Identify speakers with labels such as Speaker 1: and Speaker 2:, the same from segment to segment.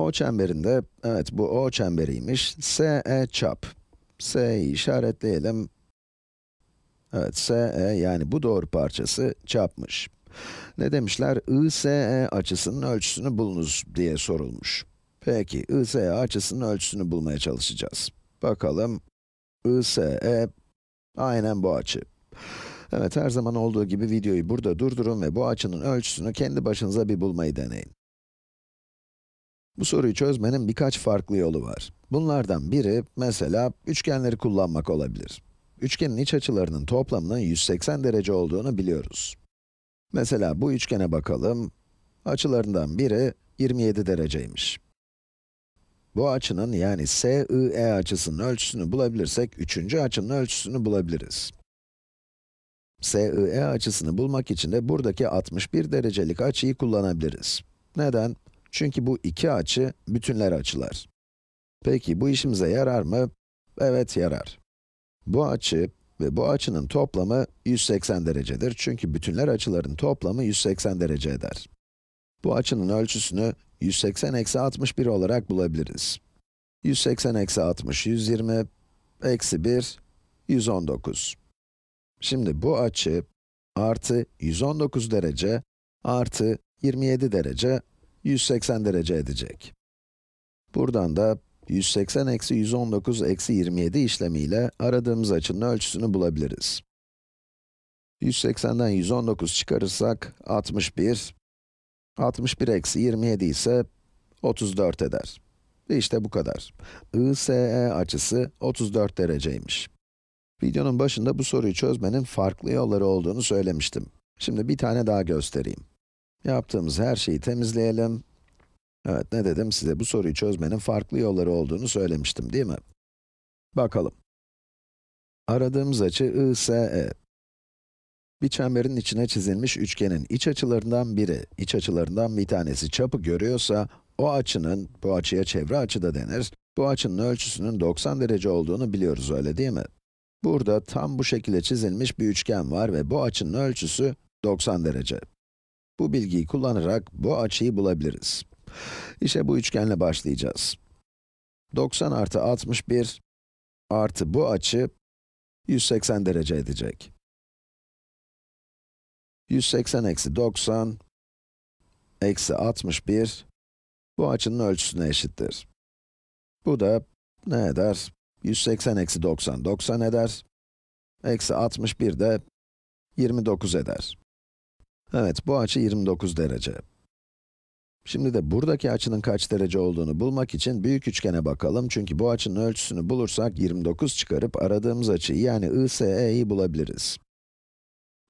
Speaker 1: O çemberinde, evet bu O çemberiymiş. SE çap. S'yi işaretleyelim. Evet, SE yani bu doğru parçası çapmış. Ne demişler? ISE açısının ölçüsünü bulunuz diye sorulmuş. Peki, ISE açısının ölçüsünü bulmaya çalışacağız. Bakalım, ISE aynen bu açı. Evet, her zaman olduğu gibi videoyu burada durdurun ve bu açının ölçüsünü kendi başınıza bir bulmayı deneyin. Bu soruyu çözmenin birkaç farklı yolu var. Bunlardan biri, mesela üçgenleri kullanmak olabilir. Üçgenin iç açılarının toplamının 180 derece olduğunu biliyoruz. Mesela bu üçgene bakalım. Açılarından biri 27 dereceymiş. Bu açının yani SIE açısının ölçüsünü bulabilirsek, üçüncü açının ölçüsünü bulabiliriz. SIE açısını bulmak için de buradaki 61 derecelik açıyı kullanabiliriz. Neden? Çünkü bu iki açı bütünler açılar. Peki bu işimize yarar mı? Evet yarar. Bu açı ve bu açının toplamı 180 derecedir. Çünkü bütünler açıların toplamı 180 derece eder. Bu açının ölçüsünü 180 eksi 61 olarak bulabiliriz. 180 eksi 60, 120, eksi 1, 119. Şimdi bu açı artı 119 derece artı 27 derece 180 derece edecek. Buradan da 180 eksi 119 eksi 27 işlemiyle aradığımız açının ölçüsünü bulabiliriz. 180'den 119 çıkarırsak 61, 61 eksi 27 ise 34 eder. İşte bu kadar. ISE açısı 34 dereceymiş. Videonun başında bu soruyu çözmenin farklı yolları olduğunu söylemiştim. Şimdi bir tane daha göstereyim. Yaptığımız her şeyi temizleyelim. Evet, ne dedim? Size bu soruyu çözmenin farklı yolları olduğunu söylemiştim, değil mi? Bakalım. Aradığımız açı ISE. Bir çemberin içine çizilmiş üçgenin iç açılarından biri, iç açılarından bir tanesi çapı görüyorsa, o açının, bu açıya çevre açı da denir, bu açının ölçüsünün 90 derece olduğunu biliyoruz, öyle değil mi? Burada tam bu şekilde çizilmiş bir üçgen var ve bu açının ölçüsü 90 derece. Bu bilgiyi kullanarak bu açıyı bulabiliriz. İşte bu üçgenle başlayacağız. 90 artı 61 artı bu açı 180 derece edecek. 180 eksi 90 eksi 61 bu açının ölçüsüne eşittir. Bu da ne eder? 180 eksi 90, 90 eder. Eksi 61 de 29 eder. Evet, bu açı 29 derece. Şimdi de buradaki açının kaç derece olduğunu bulmak için büyük üçgene bakalım. Çünkü bu açının ölçüsünü bulursak 29 çıkarıp aradığımız açıyı yani ISE'yi bulabiliriz.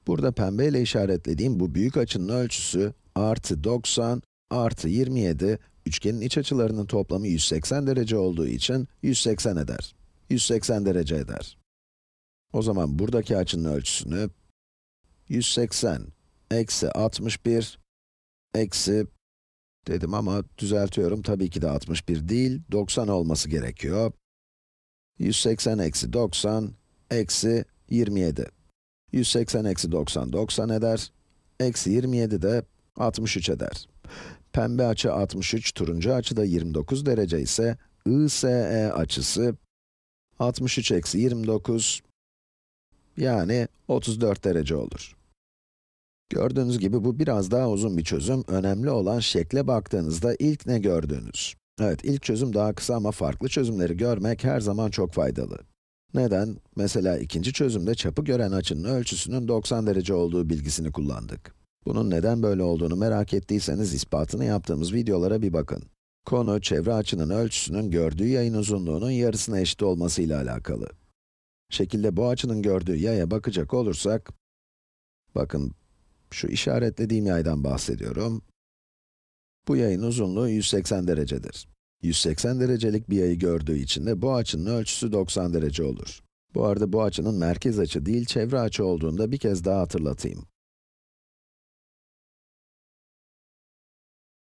Speaker 1: Burada pembe ile işaretlediğim bu büyük açının ölçüsü artı 90 artı 27, üçgenin iç açılarının toplamı 180 derece olduğu için 180 eder. 180 derece eder. O zaman buradaki açının ölçüsünü 180 eksi 61, eksi dedim ama düzeltiyorum tabii ki de 61 değil, 90 olması gerekiyor. 180 eksi 90, eksi 27. 180 eksi 90, 90 eder. Eksi 27 de 63 eder. Pembe açı 63, turuncu açı da 29 derece ise ISE açısı 63 eksi 29 yani 34 derece olur. Gördüğünüz gibi bu biraz daha uzun bir çözüm. Önemli olan şekle baktığınızda ilk ne gördüğünüz. Evet, ilk çözüm daha kısa ama farklı çözümleri görmek her zaman çok faydalı. Neden? Mesela ikinci çözümde çapı gören açının ölçüsünün 90 derece olduğu bilgisini kullandık. Bunun neden böyle olduğunu merak ettiyseniz ispatını yaptığımız videolara bir bakın. Konu, çevre açının ölçüsünün gördüğü yayın uzunluğunun yarısına eşit olmasıyla alakalı. Şekilde bu açının gördüğü yaya bakacak olursak, bakın şu işaretlediğim yaydan bahsediyorum. Bu yayın uzunluğu 180 derecedir. 180 derecelik bir yayı gördüğü için de bu açının ölçüsü 90 derece olur. Bu arada bu açının merkez açı değil, çevre açı olduğunu da bir kez daha hatırlatayım.